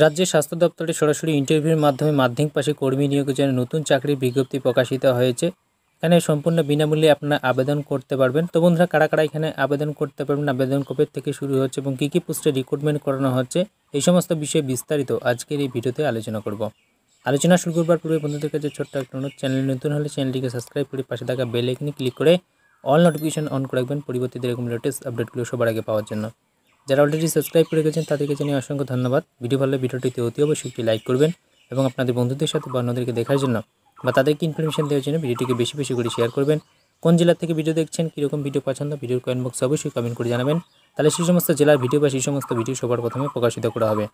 রাজ্যের স্বাস্থ্য দপ্তরে সরাসরি ইন্টারভিউর মাধ্যমে মাধ্যমিক পাশে কর্মী নিয়োগের জন্য নতুন চাকরির বিজ্ঞপ্তি প্রকাশিত হয়েছে এখানে সম্পূর্ণ বিনামূল্যে আপনারা আবেদন করতে পারবেন তো বন্ধুরা কারা কারা এখানে আবেদন করতে পারবেন আবেদন কবে থেকে শুরু হচ্ছে এবং কী কী পোস্টে রিক্রুটমেন্ট করানো হচ্ছে এই সমস্ত বিষয়ে বিস্তারিত আজকের এই ভিডিওতে আলোচনা করব আলোচনা শুরু করবার পূর্বে বন্ধুদের কাছে ছোট্ট একটা অনুরোধ চ্যানেল নতুন হলে চ্যানেলটিকে সাবস্ক্রাইব করে পাশে থাকা বেল ক্লিক করে অল নোটিফিকেশন অন করে রাখবেন পরিবর্তিত এরকম লেটেস্ট আপডেটগুলো সবার আগে পাওয়ার জন্য যারা অলরেডি সাবস্ক্রাইব করে গেছেন তাদেরকে জানিয়ে অসংখ্য ধন্যবাদ ভিডিও ভালো ভিডিওটিতে অতি অবশ্যই একটি লাইক করবেন এবং আপনাদের বন্ধুদের সাথে বা অন্যদেরকে দেখার জন্য বা তাদেরকে ইনফরমেশন দেওয়ার জন্য ভিডিওটিকে বেশি বেশি করে শেয়ার করবেন কোন জেলা থেকে ভিডিও দেখছেন কীরকম ভিডিও পছন্দ ভিডিওর কয়েন বক্সে অবশ্যই কমেন্ট করে জানাবেন তাহলে সেই সমস্ত জেলার ভিডিও বা সেই সমস্ত ভিডিও সবার প্রথমে প্রকাশিত করা হবে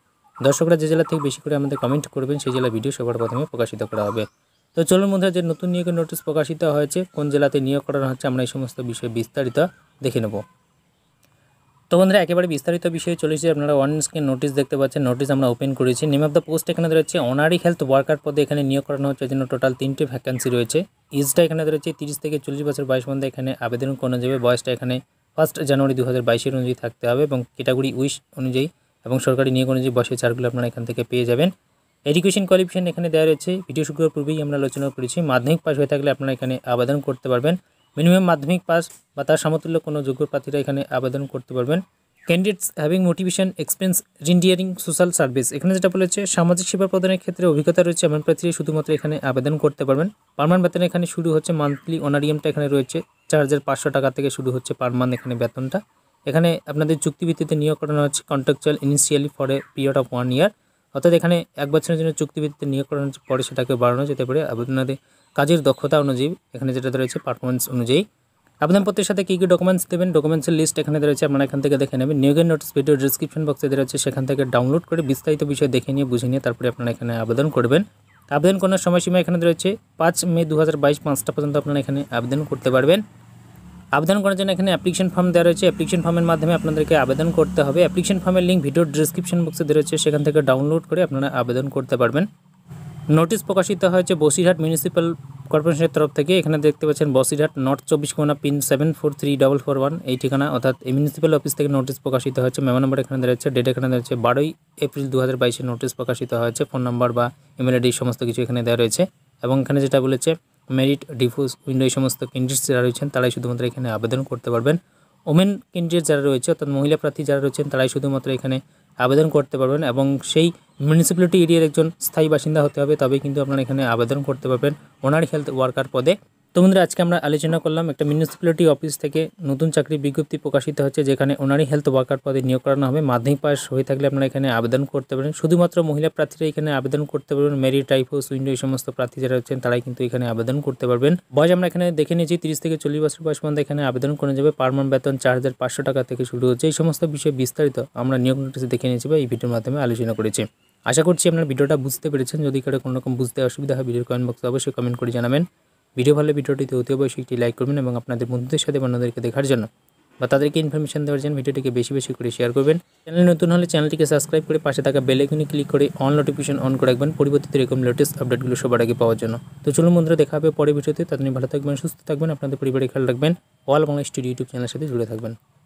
দর্শকরা যে জেলা থেকে বেশি করে আমাদের কমেন্ট করবেন সেই জেলা ভিডিও সবার প্রথমে প্রকাশিত করা হবে তো চলুন মধ্যে যে নতুন নিয়োগের নোটিশ প্রকাশিত হয়েছে কোন জেলাতে নিয়োগ করানো হচ্ছে আমরা এই সমস্ত বিষয়ে বিস্তারিত দেখে নেব তো বন্ধুরা একেবারে বিস্তারিত বিষয়ে চলে এসেছি আপনারা অন স্ক্রিন নোটিশ দেখতে পাচ্ছেন নোটিশ আমরা ওপেন করেছি নেম অফ দ্য পোস্ট এখানে রয়েছে অনারি হেলথ ওয়ার্কার পদে এখানে নিয়োগ করানো হচ্ছে জন্য টোটাল তিনটি ভ্যাকান্সি রয়েছে এজটা এখানে রয়েছে তিরিশ থেকে চল্লিশ বছর বয়স মধ্যে এখানে আবেদন করানো যাবে বয়সটা এখানে ফার্স্ট জানুয়ারি দু হাজার বাইশের অনুযায়ী থাকতে হবে এবং ক্যাটাগরি উইশ অনুযায়ী এবং সরকারি নিয়োগ অনুযায়ী বয়সের চারগুলো আপনারা এখান থেকে পেয়ে যাবেন এডুকেশন কোয়ালিফিকেশন এখানে দেওয়া রয়েছে ভিডিও শুরু পূর্বেই আমরা আলোচনা করেছি মাধ্যমিক পাশ হয়ে থাকলে আপনারা এখানে আবেদন করতে পারবেন মিনিমাম মাধ্যমিক পাস বা তার সমতুল্য কোনো যোগ্য প্রার্থীরা এখানে আবেদন করতে পারবেন candidates having motivation expense rendering social service এখানে যেটা বলেছে সামাজিক সেবা প্রদানের ক্ষেত্রে অভিজ্ঞতা রয়েছে এমন প্রার্থীরা শুধুমাত্র এখানে আবেদন করতে পারবেন পারমান বেতন এখানে শুরু হচ্ছে মান্থলি অনারিয়ামটা এখানে রয়েছে চার হাজার পাঁচশো টাকা থেকে শুরু হচ্ছে পারমান এখানে বেতনটা এখানে আপনাদের চুক্তিভিত্তিতে নিয়োগ করানো হচ্ছে contractual initially for a period of one year অর্থাৎ এখানে এক বছরের জন্য চুক্তিভিত্তিতে নিয়োগ করানোর পরে সেটাকে বাড়ানো যেতে পারে আবেদনাদের কাজের দক্ষতা অনুযায়ী এখানে যেটা রয়েছে পারফরমেন্স অনুযায়ী আবেদনপত্রের সাথে কী কী ডকুমেন্টস দেবেন ডকুমেন্টসের লিস্ট এখানে রয়েছে আপনারা এখান থেকে দেখে নেবেন নিয়োগের নোটিস ভিডিও ডিসক্রিপশন বক্সে রয়েছে সেখান থেকে ডাউনলোড করে বিস্তারিত বিষয় দেখে নিয়ে বুঝে নিয়ে তারপরে আপনারা এখানে আবেদন করবেন আবেদন করার সময়সীমা এখানে রয়েছে পাঁচ মে দু হাজার বাইশ পাঁচটা পর্যন্ত আপনারা এখানে আবেদন করতে পারবেন আবেদন করার জন্য এখানে অ্যাপ্লিকেশন ফর্ম দেওয়া রয়েছে অ্যাপ্লিকেশন ফর্মের মাধ্যমে আপনাদেরকে আবেদন করতে হবে অ্যাপ্লিকেশন ফর্মের লিঙ্ক ভিডিও ডিসক্রিপশন বক্সে দেওয়া রয়েছে সেখান থেকে ডাউনলোড করে আপনারা আবেদন করতে পারবেন নোটিশ প্রকাশিত হয়েছে বসিরহাট মিউনিসিপ্যাল কর্পোরেশনের তরফ থেকে এখানে দেখতে পাচ্ছেন বসিরহাট নর্থ চব্বিশ কোনা pin seven four three double four one এই ঠিকানা অর্থাৎ মিউনিসিপ্যাল অফিস থেকে নোটিশ প্রকাশিত হয়েছে মেমো নম্বর এখানে দাঁড়িয়েছে ডেট এখানে দাঁড়িয়েছে বারোই এপ্রিল দু হাজার বাইশে নোটিশ প্রকাশিত হয়েছে ফোন নম্বর বা ইমেল আইডি সমস্ত কিছু এখানে দেওয়া রয়েছে এবং এখানে যেটা বলেছে মেরিট ডিফোস উইন্ডো এই সমস্ত ক্যান্ডিডেটস যারা রয়েছেন তারাই শুধুমাত্র এখানে আবেদন করতে পারবেন ওমেন ক্যান্ডিডেট যারা রয়েছে অর্থাৎ মহিলা প্রার্থী যারা রয়েছেন তারাই শুধুমাত্র এখানে আবেদন করতে পারবেন এবং সেই মিউনিসিপ্যালিটি এরিয়ার একজন স্থায়ী বাসিন্দা হতে হবে তবে কিন্তু আপনারা এখানে আবেদন করতে পারবেন ওনার হেলথ ওয়ার্কার পদে তো বন্ধুরা আজকে আমরা আলোচনা করলাম একটা মিউনিসিপ্যালিটি অফিস থেকে নতুন চাকরি বিজ্ঞপ্তি প্রকাশিত হচ্ছে যেখানে ওনারই হেলথ ওয়ার্কার পদে নিয়োগ করানো হবে মাধ্যমিক পাস হয়ে থাকলে আপনারা এখানে আবেদন করতে পারেন শুধুমাত্র মহিলা প্রার্থীরা এখানে আবেদন করতে পারবেন মেরি টাইফোস উইন্ডো এই সমস্ত প্রার্থী যারা হচ্ছেন তারাই কিন্তু এখানে আবেদন করতে পারবেন বয়স আমরা এখানে দেখে নিয়েছি তিরিশ থেকে চল্লিশ বছর বয়স পর্যন্ত এখানে আবেদন করে যাবে পারমান বেতন চার হাজার পাঁচশো টাকা থেকে শুরু হচ্ছে এই সমস্ত বিষয়ে বিস্তারিত আমরা নিয়োগ নোটিশে দেখে নিয়েছি বা এই ভিডিওর মাধ্যমে আলোচনা করেছি আশা করছি আপনার ভিডিওটা বুঝতে পেরেছেন যদি কারো কোনোরকম বুঝতে অসুবিধা হয় ভিডিওর কমেন্ট বক্সে অবশ্যই কমেন্ট করে জানাবেন ভিডিও ভালো ভিডিওটিতে অতি অবশ্যই একটি লাইক করবেন এবং আপনাদের বন্ধুদের সাথে অন্যদেরকে দেখার জন্য বা তাদেরকে ইনফরমেশন দেওয়ার জন্য ভিডিওটিকে বেশি বেশি করে শেয়ার করবেন চ্যানেল নতুন হলে চ্যানেলটিকে সাবস্ক্রাইব করে পাশে থাকা বেলাইকনে ক্লিক করে অন নোটিফিকেশন অন করে রাখবেন পরিবর্তিত এরকম লেটেস্ট আপডেটগুলো সবার আগে পাওয়ার জন্য তো চলুন বন্ধুরা দেখা হবে পরে ভিডিওতে তাদের ভালো থাকবেন সুস্থ থাকবেন আপনাদের পরিবারে খেয়াল রাখবেন অল বাংলা স্টুডিও ইউটিউব চ্যানেলের সাথে জুড়ে থাকবেন